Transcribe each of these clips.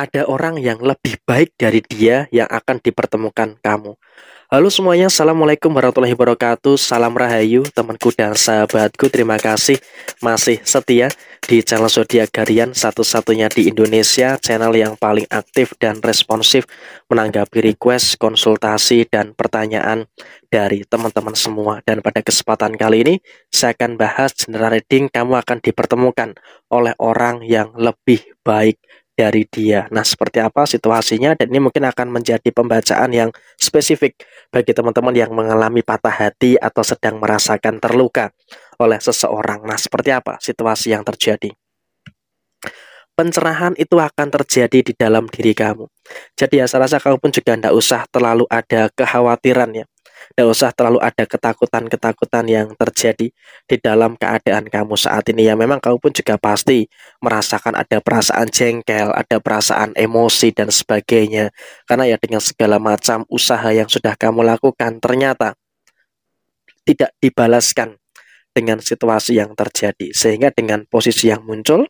ada orang yang lebih baik dari dia yang akan dipertemukan kamu. Halo semuanya, Assalamualaikum warahmatullahi wabarakatuh Salam Rahayu, temanku dan sahabatku Terima kasih masih setia di channel Zodiac Garian Satu-satunya di Indonesia Channel yang paling aktif dan responsif Menanggapi request, konsultasi, dan pertanyaan dari teman-teman semua Dan pada kesempatan kali ini Saya akan bahas general reading Kamu akan dipertemukan oleh orang yang lebih baik dari dia. Nah, seperti apa situasinya dan ini mungkin akan menjadi pembacaan yang spesifik bagi teman-teman yang mengalami patah hati atau sedang merasakan terluka oleh seseorang. Nah, seperti apa situasi yang terjadi? pencerahan itu akan terjadi di dalam diri kamu. Jadi ya saya rasa kamu pun juga tidak usah terlalu ada kekhawatiran ya. Tidak usah terlalu ada ketakutan-ketakutan yang terjadi di dalam keadaan kamu saat ini. Ya memang kamu pun juga pasti merasakan ada perasaan jengkel, ada perasaan emosi dan sebagainya. Karena ya dengan segala macam usaha yang sudah kamu lakukan ternyata tidak dibalaskan dengan situasi yang terjadi. Sehingga dengan posisi yang muncul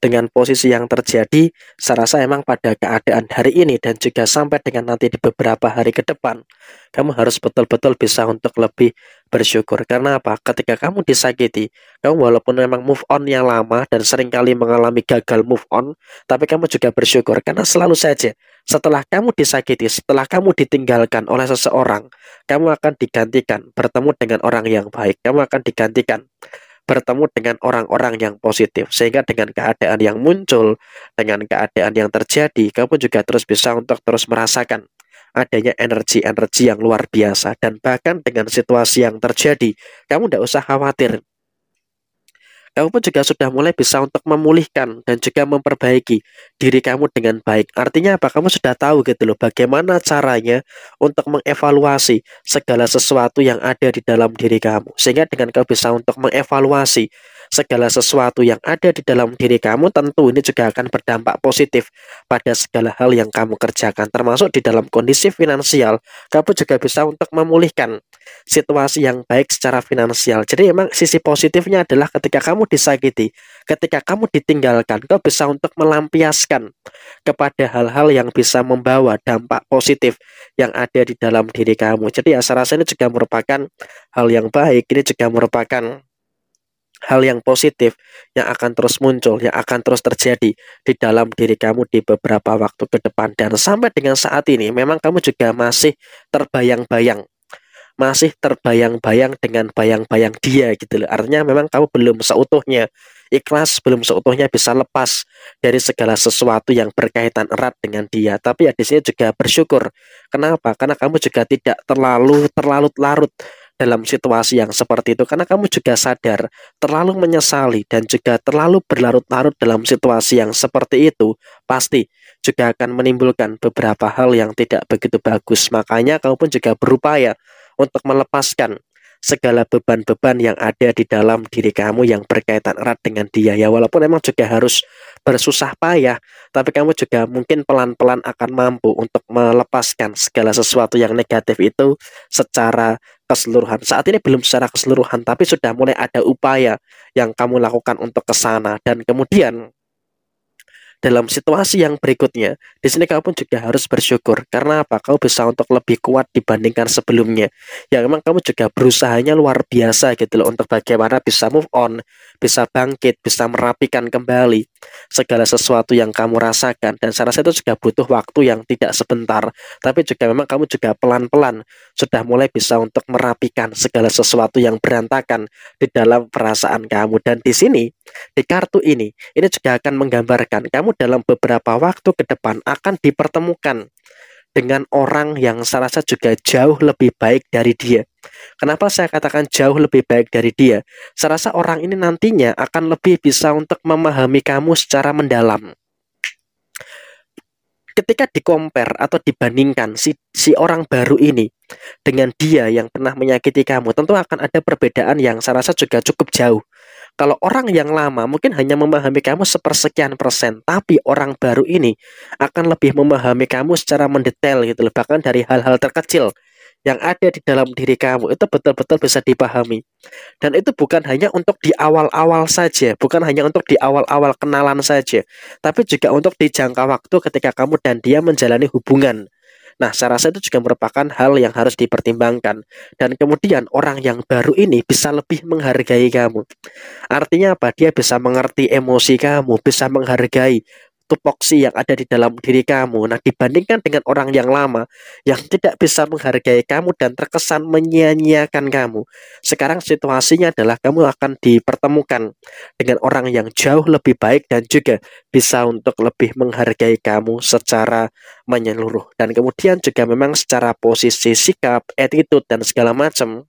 dengan posisi yang terjadi, saya rasa emang pada keadaan hari ini dan juga sampai dengan nanti di beberapa hari ke depan, kamu harus betul-betul bisa untuk lebih bersyukur. Karena apa? Ketika kamu disakiti, kamu walaupun memang move on yang lama dan seringkali mengalami gagal move on, tapi kamu juga bersyukur. Karena selalu saja, setelah kamu disakiti, setelah kamu ditinggalkan oleh seseorang, kamu akan digantikan, bertemu dengan orang yang baik, kamu akan digantikan bertemu dengan orang-orang yang positif sehingga dengan keadaan yang muncul dengan keadaan yang terjadi kamu juga terus bisa untuk terus merasakan adanya energi-energi yang luar biasa dan bahkan dengan situasi yang terjadi kamu tidak usah khawatir kamu pun juga sudah mulai bisa untuk memulihkan dan juga memperbaiki diri kamu dengan baik. Artinya apa? Kamu sudah tahu gitu loh bagaimana caranya untuk mengevaluasi segala sesuatu yang ada di dalam diri kamu. Sehingga dengan kamu bisa untuk mengevaluasi segala sesuatu yang ada di dalam diri kamu tentu ini juga akan berdampak positif pada segala hal yang kamu kerjakan termasuk di dalam kondisi finansial kamu juga bisa untuk memulihkan situasi yang baik secara finansial. Jadi memang sisi positifnya adalah ketika kamu disakiti, ketika kamu ditinggalkan, kau bisa untuk melampiaskan kepada hal-hal yang bisa membawa dampak positif yang ada di dalam diri kamu. Jadi ya saya rasa ini juga merupakan hal yang baik, ini juga merupakan hal yang positif yang akan terus muncul, yang akan terus terjadi di dalam diri kamu di beberapa waktu ke depan. Dan sampai dengan saat ini memang kamu juga masih terbayang-bayang masih terbayang-bayang dengan bayang-bayang dia gitu loh. Artinya memang kamu belum seutuhnya ikhlas, belum seutuhnya bisa lepas dari segala sesuatu yang berkaitan erat dengan dia. Tapi ya di sini juga bersyukur. Kenapa? Karena kamu juga tidak terlalu terlalu larut dalam situasi yang seperti itu karena kamu juga sadar terlalu menyesali dan juga terlalu berlarut-larut dalam situasi yang seperti itu pasti juga akan menimbulkan beberapa hal yang tidak begitu bagus makanya kamu pun juga berupaya untuk melepaskan segala beban-beban yang ada di dalam diri kamu yang berkaitan erat dengan dia ya walaupun memang juga harus bersusah payah tapi kamu juga mungkin pelan-pelan akan mampu untuk melepaskan segala sesuatu yang negatif itu secara keseluruhan saat ini belum secara keseluruhan tapi sudah mulai ada upaya yang kamu lakukan untuk kesana dan kemudian dalam situasi yang berikutnya. Di sini kamu pun juga harus bersyukur karena apa? Kamu bisa untuk lebih kuat dibandingkan sebelumnya. Ya memang kamu juga berusahanya luar biasa gitu loh untuk bagaimana bisa move on, bisa bangkit, bisa merapikan kembali segala sesuatu yang kamu rasakan dan saya rasa itu juga butuh waktu yang tidak sebentar tapi juga memang kamu juga pelan-pelan sudah mulai bisa untuk merapikan segala sesuatu yang berantakan di dalam perasaan kamu dan di sini di kartu ini ini juga akan menggambarkan kamu kamu dalam beberapa waktu ke depan akan dipertemukan dengan orang yang saya rasa juga jauh lebih baik dari dia. Kenapa saya katakan jauh lebih baik dari dia? Saya rasa orang ini nantinya akan lebih bisa untuk memahami kamu secara mendalam. Ketika dikompar atau dibandingkan si, si orang baru ini dengan dia yang pernah menyakiti kamu, tentu akan ada perbedaan yang saya rasa juga cukup jauh. Kalau orang yang lama mungkin hanya memahami kamu sepersekian persen, tapi orang baru ini akan lebih memahami kamu secara mendetail gitu loh, bahkan dari hal-hal terkecil yang ada di dalam diri kamu itu betul-betul bisa dipahami. Dan itu bukan hanya untuk di awal-awal saja, bukan hanya untuk di awal-awal kenalan saja, tapi juga untuk di jangka waktu ketika kamu dan dia menjalani hubungan. Nah, saya rasa itu juga merupakan hal yang harus dipertimbangkan. Dan kemudian orang yang baru ini bisa lebih menghargai kamu. Artinya apa? Dia bisa mengerti emosi kamu, bisa menghargai, tupoksi yang ada di dalam diri kamu. Nah, dibandingkan dengan orang yang lama yang tidak bisa menghargai kamu dan terkesan menyia-nyiakan kamu. Sekarang situasinya adalah kamu akan dipertemukan dengan orang yang jauh lebih baik dan juga bisa untuk lebih menghargai kamu secara menyeluruh. Dan kemudian juga memang secara posisi, sikap, attitude dan segala macam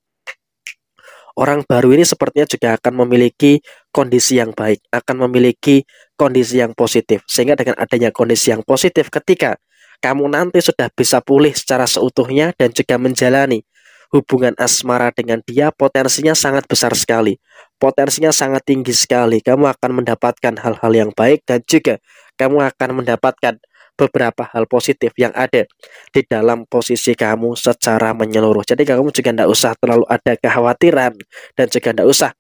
orang baru ini sepertinya juga akan memiliki kondisi yang baik, akan memiliki kondisi yang positif. Sehingga dengan adanya kondisi yang positif ketika kamu nanti sudah bisa pulih secara seutuhnya dan juga menjalani hubungan asmara dengan dia potensinya sangat besar sekali. Potensinya sangat tinggi sekali. Kamu akan mendapatkan hal-hal yang baik dan juga kamu akan mendapatkan beberapa hal positif yang ada di dalam posisi kamu secara menyeluruh. Jadi kamu juga tidak usah terlalu ada kekhawatiran dan juga tidak usah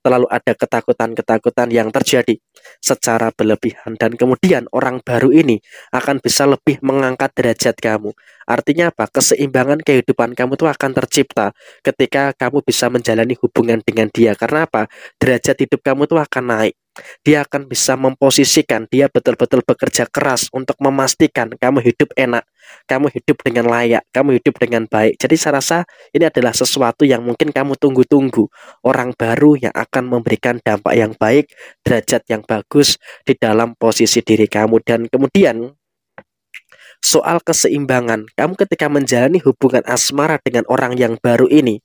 terlalu ada ketakutan-ketakutan yang terjadi secara berlebihan dan kemudian orang baru ini akan bisa lebih mengangkat derajat kamu. Artinya apa? Keseimbangan kehidupan kamu itu akan tercipta ketika kamu bisa menjalani hubungan dengan dia. Karena apa? Derajat hidup kamu itu akan naik dia akan bisa memposisikan dia betul-betul bekerja keras untuk memastikan kamu hidup enak, kamu hidup dengan layak, kamu hidup dengan baik. Jadi saya rasa ini adalah sesuatu yang mungkin kamu tunggu-tunggu. Orang baru yang akan memberikan dampak yang baik, derajat yang bagus di dalam posisi diri kamu dan kemudian soal keseimbangan. Kamu ketika menjalani hubungan asmara dengan orang yang baru ini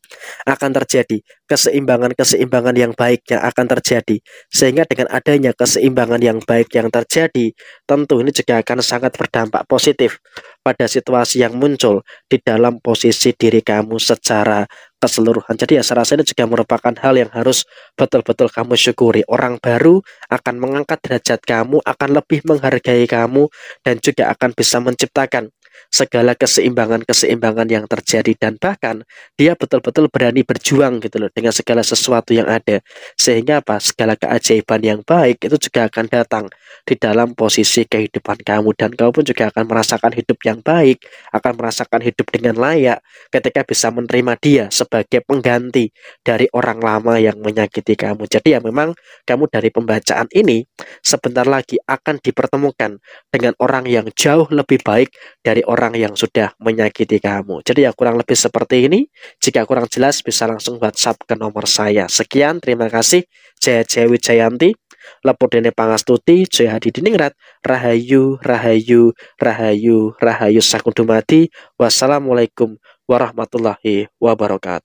akan terjadi keseimbangan-keseimbangan yang baik yang akan terjadi. Sehingga dengan adanya keseimbangan yang baik yang terjadi, tentu ini juga akan sangat berdampak positif pada situasi yang muncul di dalam posisi diri kamu secara keseluruhan. Jadi ya saya rasa ini juga merupakan hal yang harus betul-betul kamu syukuri. Orang baru akan mengangkat derajat kamu, akan lebih menghargai kamu, dan juga akan bisa menciptakan segala keseimbangan-keseimbangan yang terjadi dan bahkan dia betul-betul berani berjuang gitu loh dengan segala sesuatu yang ada sehingga apa segala keajaiban yang baik itu juga akan datang di dalam posisi kehidupan kamu dan kamu pun juga akan merasakan hidup yang baik akan merasakan hidup dengan layak ketika bisa menerima dia sebagai pengganti dari orang lama yang menyakiti kamu jadi ya memang kamu dari pembacaan ini sebentar lagi akan dipertemukan dengan orang yang jauh lebih baik dari dari orang yang sudah menyakiti kamu. Jadi ya kurang lebih seperti ini. Jika kurang jelas bisa langsung WhatsApp ke nomor saya. Sekian, terima kasih. Jaya Jaya Wijayanti, Lepur Dene Pangastuti, Jaya Hadi Diningrat, Rahayu, Rahayu, Rahayu, Rahayu Sakundumati. Wassalamualaikum warahmatullahi wabarakatuh.